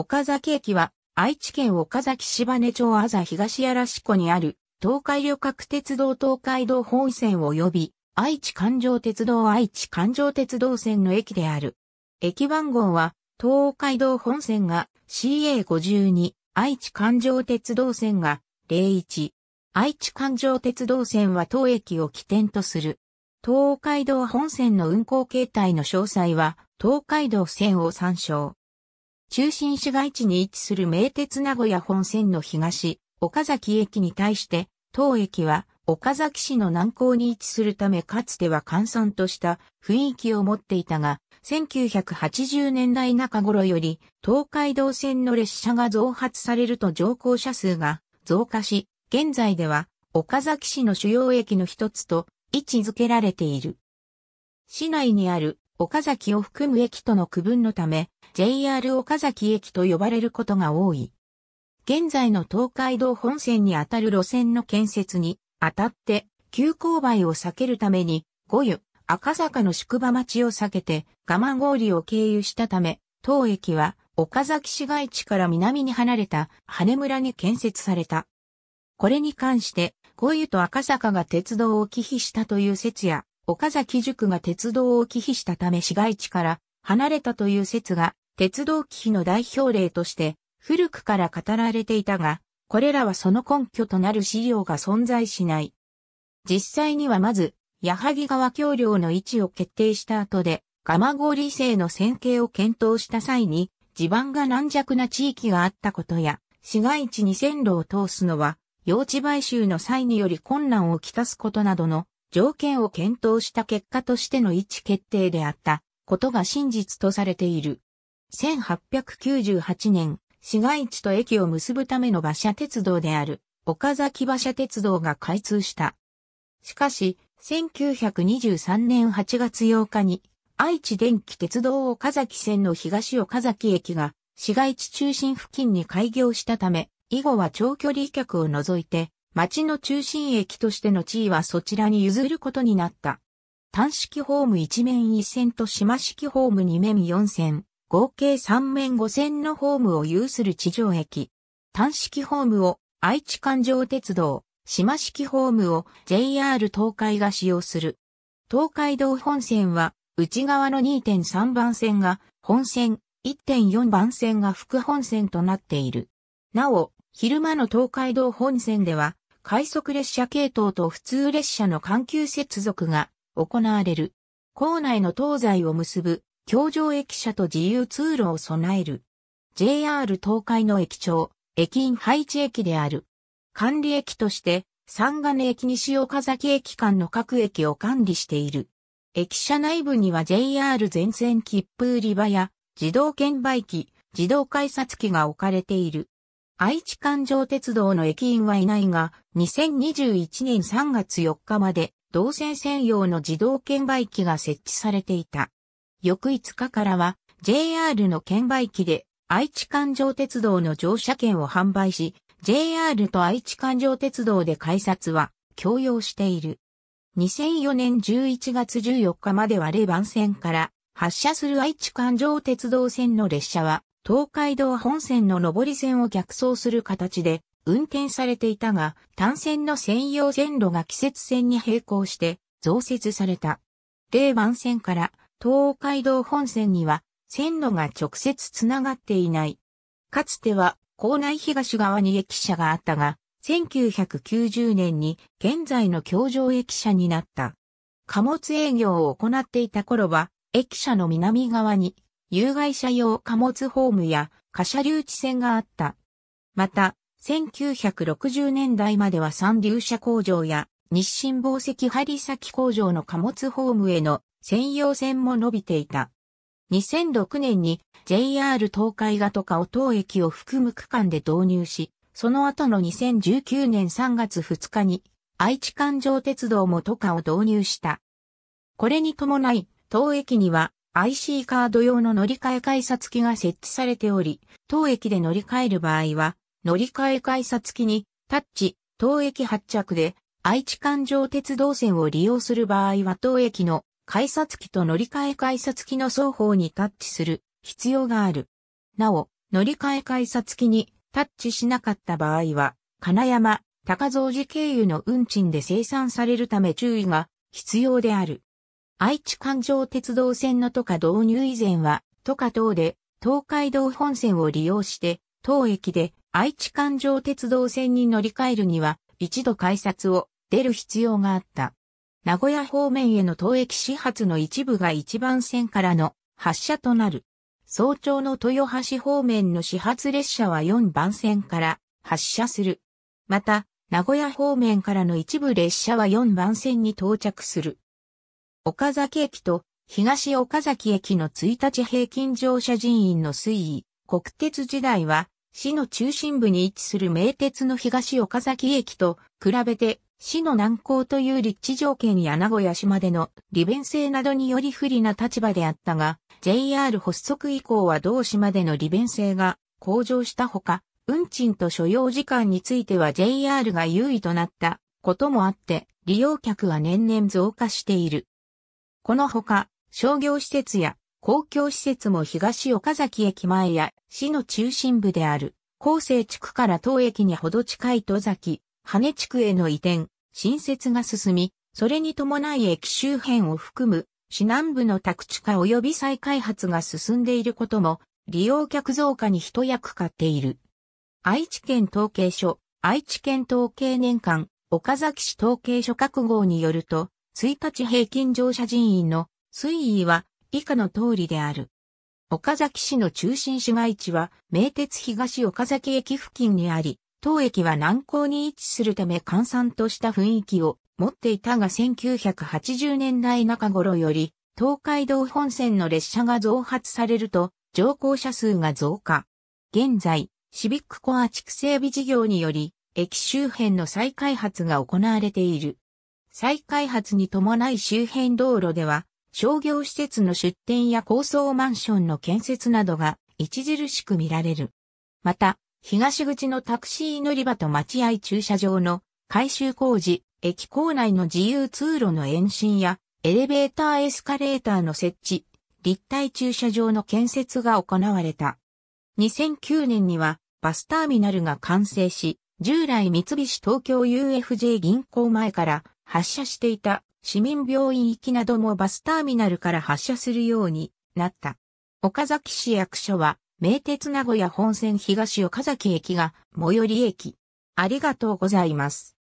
岡崎駅は、愛知県岡崎芝根町あざ東やらし湖にある、東海旅客鉄道東海道本線及び、愛知環状鉄道愛知環状鉄道線の駅である。駅番号は、東海道本線が CA52、愛知環状鉄道線が01。愛知環状鉄道線は当駅を起点とする。東海道本線の運行形態の詳細は、東海道線を参照。中心市街地に位置する名鉄名古屋本線の東、岡崎駅に対して、当駅は岡崎市の南港に位置するためかつては閑散とした雰囲気を持っていたが、1980年代中頃より東海道線の列車が増発されると乗降者数が増加し、現在では岡崎市の主要駅の一つと位置づけられている。市内にある岡崎を含む駅との区分のため、JR 岡崎駅と呼ばれることが多い。現在の東海道本線にあたる路線の建設にあたって、急勾配を避けるために、五湯、赤坂の宿場町を避けて、蒲郡を経由したため、当駅は岡崎市街地から南に離れた羽村に建設された。これに関して、五湯と赤坂が鉄道を忌避したという説や、岡崎塾が鉄道を忌避したため市街地から離れたという説が、鉄道忌避の代表例として、古くから語られていたが、これらはその根拠となる資料が存在しない。実際にはまず、矢作川橋梁の位置を決定した後で、蒲郡製の線形を検討した際に、地盤が軟弱な地域があったことや、市街地に線路を通すのは、用地買収の際により困難をきたすことなどの条件を検討した結果としての位置決定であったことが真実とされている。1898年、市街地と駅を結ぶための馬車鉄道である岡崎馬車鉄道が開通した。しかし、1923年8月8日に愛知電気鉄道岡崎線の東岡崎駅が市街地中心付近に開業したため、以後は長距離客を除いて町の中心駅としての地位はそちらに譲ることになった。単式ホーム1面1線と島式ホーム2面4線、合計3面5線のホームを有する地上駅。単式ホームを愛知環状鉄道、島式ホームを JR 東海が使用する。東海道本線は内側の2.3番線が本線、1.4番線が副本線となっている。なお、昼間の東海道本線では快速列車系統と普通列車の緩急接続が行われる。校内の東西を結ぶ、橋上駅舎と自由通路を備える。JR 東海の駅長、駅員配置駅である。管理駅として、三金駅西岡崎駅間の各駅を管理している。駅舎内部には JR 全線切符売り場や自動券売機、自動改札機が置かれている。愛知環状鉄道の駅員はいないが、2021年3月4日まで、動線専用の自動券売機が設置されていた。翌5日からは、JR の券売機で、愛知環状鉄道の乗車券を販売し、JR と愛知環状鉄道で改札は、共用している。2004年11月14日まではレバン線から、発車する愛知環状鉄道線の列車は、東海道本線の上り線を逆走する形で運転されていたが、単線の専用線路が季節線に並行して増設された。霊番線から東海道本線には線路が直接つながっていない。かつては校内東側に駅舎があったが、1990年に現在の京上駅舎になった。貨物営業を行っていた頃は、駅舎の南側に有害者用貨物ホームや貨車留置船があった。また、1960年代までは三流車工場や日清宝石針先工場の貨物ホームへの専用線も伸びていた。2006年に JR 東海がとかお尾駅を含む区間で導入し、その後の2019年3月2日に愛知環状鉄道もとかを導入した。これに伴い、当駅には IC カード用の乗り換え改札機が設置されており、当駅で乗り換える場合は、乗り換え改札機にタッチ、当駅発着で、愛知環状鉄道線を利用する場合は当駅の改札機と乗り換え改札機の双方にタッチする必要がある。なお、乗り換え改札機にタッチしなかった場合は、金山、高蔵寺経由の運賃で生産されるため注意が必要である。愛知環状鉄道線の都下導入以前は、都下等で東海道本線を利用して、当駅で愛知環状鉄道線に乗り換えるには、一度改札を出る必要があった。名古屋方面への当駅始発の一部が一番線からの発車となる。早朝の豊橋方面の始発列車は4番線から発車する。また、名古屋方面からの一部列車は4番線に到着する。岡崎駅と東岡崎駅の1日平均乗車人員の推移、国鉄時代は市の中心部に位置する名鉄の東岡崎駅と比べて市の南港という立地条件や名古屋市までの利便性などにより不利な立場であったが、JR 発足以降は同市までの利便性が向上したほか、運賃と所要時間については JR が優位となったこともあって、利用客は年々増加している。このほか、商業施設や公共施設も東岡崎駅前や市の中心部である、厚生地区から当駅にほど近い戸崎、羽地区への移転、新設が進み、それに伴い駅周辺を含む、市南部の宅地化及び再開発が進んでいることも、利用客増加に一役買っている。愛知県統計所、愛知県統計年間、岡崎市統計所各号によると、1日平均乗車人員の推移は以下の通りである。岡崎市の中心市街地は名鉄東岡崎駅付近にあり、当駅は南港に位置するため閑散とした雰囲気を持っていたが1980年代中頃より東海道本線の列車が増発されると乗降者数が増加。現在、シビックコア地区整備事業により、駅周辺の再開発が行われている。再開発に伴い周辺道路では、商業施設の出店や高層マンションの建設などが著しく見られる。また、東口のタクシー乗り場と待合駐車場の改修工事、駅構内の自由通路の延伸やエレベーターエスカレーターの設置、立体駐車場の建設が行われた。2009年にはバスターミナルが完成し、従来三菱東京 UFJ 銀行前から発射していた市民病院行きなどもバスターミナルから発射するようになった。岡崎市役所は、名鉄名古屋本線東岡崎駅が最寄り駅。ありがとうございます。